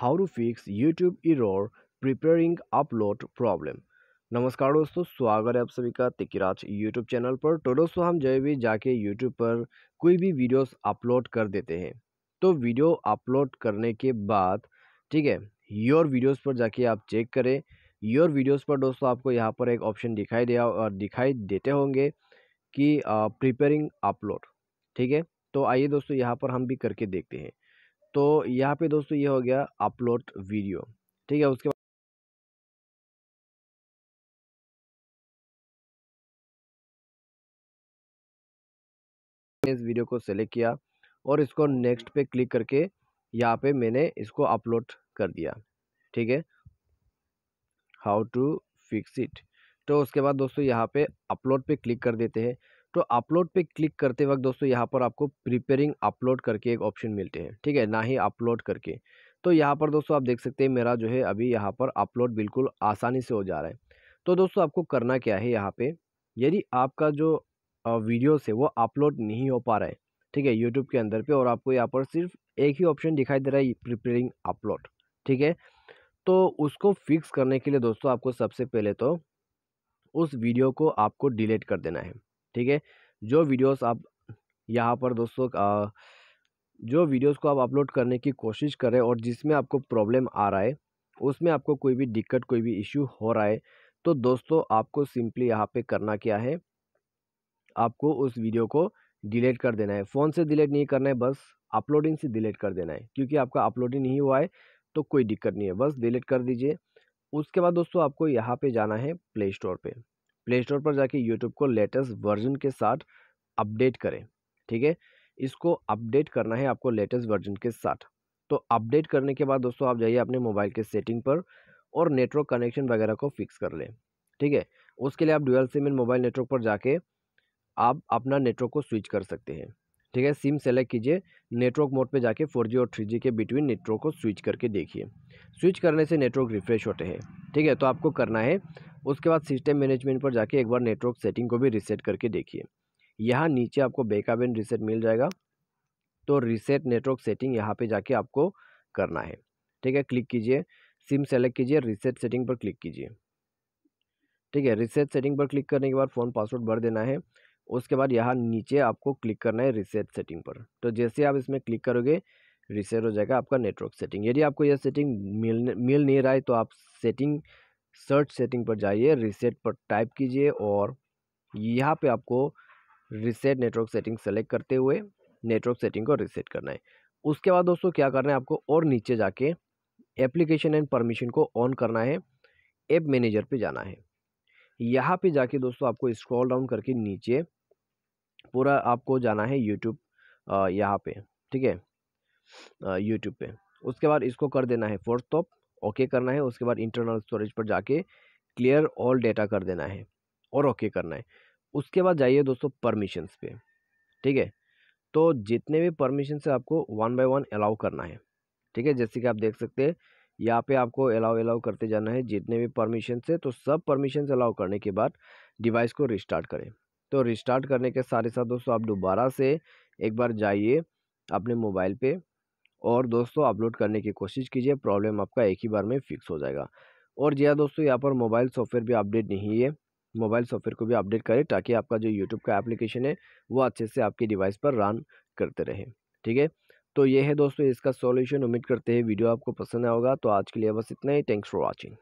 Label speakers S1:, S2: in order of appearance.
S1: how to fix YouTube error preparing upload problem नमस्कार दोस्तों स्वागत है आप सभी का तिकिराज यूट्यूब चैनल पर तो दोस्तों हम जब भी जाके यूट्यूब पर कोई भी वीडियोस अपलोड कर देते हैं तो वीडियो अपलोड करने के बाद ठीक है योर वीडियोस पर जाके आप चेक करें योर वीडियोस पर दोस्तों आपको यहाँ पर एक ऑप्शन दिखाई दिया दिखाई देते होंगे कि प्रिपेयरिंग अपलोड ठीक है तो आइए दोस्तों यहाँ पर हम भी करके देखते हैं तो यहाँ पे दोस्तों ये हो गया अपलोड वीडियो ठीक है उसके बाद इस वीडियो को सेलेक्ट किया और इसको नेक्स्ट पे क्लिक करके यहाँ पे मैंने इसको अपलोड कर दिया ठीक है हाउ टू फिक्स इट तो उसके बाद दोस्तों यहाँ पे अपलोड पे क्लिक कर देते हैं तो अपलोड पे क्लिक करते वक्त दोस्तों यहाँ पर आपको प्रिपेयरिंग अपलोड करके एक ऑप्शन मिलते हैं ठीक है ना ही अपलोड करके तो यहाँ पर दोस्तों आप देख सकते हैं मेरा जो है अभी यहाँ पर अपलोड बिल्कुल आसानी से हो जा रहा है तो दोस्तों आपको करना क्या है यहाँ पर यदि आपका जो वीडियोस है वो अपलोड नहीं हो पा रहा है ठीक है यूट्यूब के अंदर पे और आपको यहाँ पर सिर्फ एक ही ऑप्शन दिखाई दे रहा है प्रिपेयरिंग अपलोड ठीक है तो उसको फिक्स करने के लिए दोस्तों आपको सबसे पहले तो उस वीडियो को आपको डिलीट कर देना है ठीक है जो वीडियोस आप यहाँ पर दोस्तों आ, जो वीडियोस को आप अपलोड करने की कोशिश करें और जिसमें आपको प्रॉब्लम आ रहा है उसमें आपको कोई भी दिक्कत कोई भी इश्यू हो रहा है तो दोस्तों आपको सिंपली यहाँ पे करना क्या है आपको उस वीडियो को डिलीट कर देना है फ़ोन से डिलीट नहीं करना है बस अपलोडिंग से डिलीट कर देना है क्योंकि आपका अपलोडिंग नहीं हुआ है तो कोई दिक्कत नहीं है बस डिलीट कर दीजिए उसके बाद दोस्तों आपको यहाँ पे जाना है प्ले स्टोर पे प्ले स्टोर पर जाके यूट्यूब को लेटेस्ट वर्जन के साथ अपडेट करें ठीक है इसको अपडेट करना है आपको लेटेस्ट वर्जन के साथ तो अपडेट करने के बाद दोस्तों आप जाइए अपने मोबाइल के सेटिंग पर और नेटवर्क कनेक्शन वगैरह को फिक्स कर लें ठीक है उसके लिए आप डुअल सिम इन मोबाइल नेटवर्क पर जाके आप अपना नेटवर्क को स्विच कर सकते हैं ठीक है सिम सेलेक्ट कीजिए नेटवर्क मोड पे जाके 4G और 3G के बिटवीन नेटवर्क को स्विच करके देखिए स्विच करने से नेटवर्क रिफ्रेश होते हैं ठीक है तो आपको करना है उसके बाद सिस्टम मैनेजमेंट पर जाके एक बार नेटवर्क सेटिंग को भी रिसेट करके देखिए यहाँ नीचे आपको बैकअप एंड रिसेट मिल जाएगा तो रिसेट नेटवर्क सेटिंग यहाँ पर जाके आपको करना है ठीक है क्लिक कीजिए सिम सेलेक्ट कीजिए रिसेट सेटिंग पर क्लिक कीजिए ठीक है रिसेट सेटिंग पर क्लिक करने के बाद फ़ोन पासवर्ड भर देना है उसके बाद यहाँ नीचे आपको क्लिक करना है रिसेट सेटिंग पर तो जैसे आप इसमें क्लिक करोगे रिसेट हो जाएगा आपका नेटवर्क सेटिंग यदि आपको यह सेटिंग मिल मिल नहीं रहा है तो आप सेटिंग सर्च सेटिंग पर जाइए रिसेट पर टाइप कीजिए और यहाँ पे आपको रिसेट नेटवर्क सेटिंग सेलेक्ट करते हुए नेटवर्क सेटिंग को रिसेट करना है उसके बाद दोस्तों क्या करना है आपको और नीचे जाके एप्लीकेशन एंड परमिशन को ऑन करना है ऐप मैनेजर पे जाना है यहाँ पे जाके दोस्तों आपको स्क्रॉल डाउन करके नीचे पूरा आपको जाना है यूट्यूब यहाँ पे ठीक है यूट्यूब पे उसके बाद इसको कर देना है फोर्थ टॉप ओके करना है उसके बाद इंटरनल स्टोरेज पर जाके क्लियर ऑल डेटा कर देना है और ओके करना है उसके बाद जाइए दोस्तों परमिशंस पे ठीक है तो जितने भी परमिशन से आपको वन बाय वन अलाउ करना है ठीक है जैसे कि आप देख सकते हैं यहाँ पे आपको अलाउ अलाउ करते जाना है जितने भी परमिशन से तो सब परमिशन अलाउ करने के बाद डिवाइस को रिस्टार्ट करें तो रिस्टार्ट करने के साथ ही साथ दोस्तों आप दोबारा से एक बार जाइए अपने मोबाइल पे और दोस्तों अपलोड करने की कोशिश कीजिए प्रॉब्लम आपका एक ही बार में फिक्स हो जाएगा और जी हाँ दोस्तों यहाँ पर मोबाइल सॉफ्टवेयर भी अपडेट नहीं है मोबाइल सॉफ्टवेयर को भी अपडेट करें ताकि आपका जो यूट्यूब का एप्लीकेशन है वो अच्छे से आपके डिवाइस पर रन करते रहे ठीक है तो ये है दोस्तों इसका सॉल्यूशन उम्मीद करते हैं वीडियो आपको पसंद आएगा तो आज के लिए बस इतना ही थैंक्स फॉर वॉचिंग